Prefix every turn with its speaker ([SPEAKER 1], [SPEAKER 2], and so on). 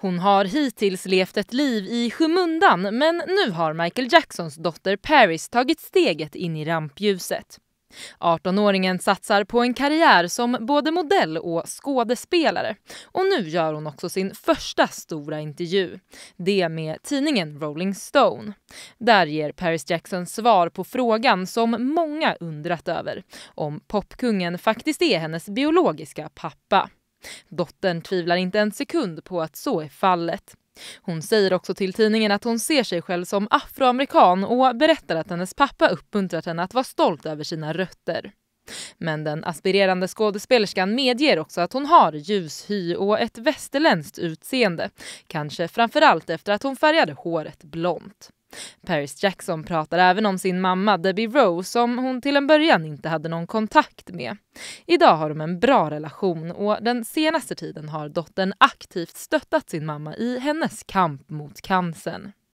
[SPEAKER 1] Hon har hittills levt ett liv i skymundan men nu har Michael Jacksons dotter Paris tagit steget in i rampljuset. 18-åringen satsar på en karriär som både modell och skådespelare. Och nu gör hon också sin första stora intervju. Det med tidningen Rolling Stone. Där ger Paris Jackson svar på frågan som många undrat över. Om popkungen faktiskt är hennes biologiska pappa. Dottern tvivlar inte en sekund på att så är fallet. Hon säger också till tidningen att hon ser sig själv som afroamerikan och berättar att hennes pappa uppmuntrat henne att vara stolt över sina rötter. Men den aspirerande skådespelerskan medger också att hon har ljus hy och ett västerländskt utseende. Kanske framförallt efter att hon färgade håret blont. Paris Jackson pratar även om sin mamma Debbie Rose som hon till en början inte hade någon kontakt med. Idag har de en bra relation och den senaste tiden har dottern aktivt stöttat sin mamma i hennes kamp mot cancern.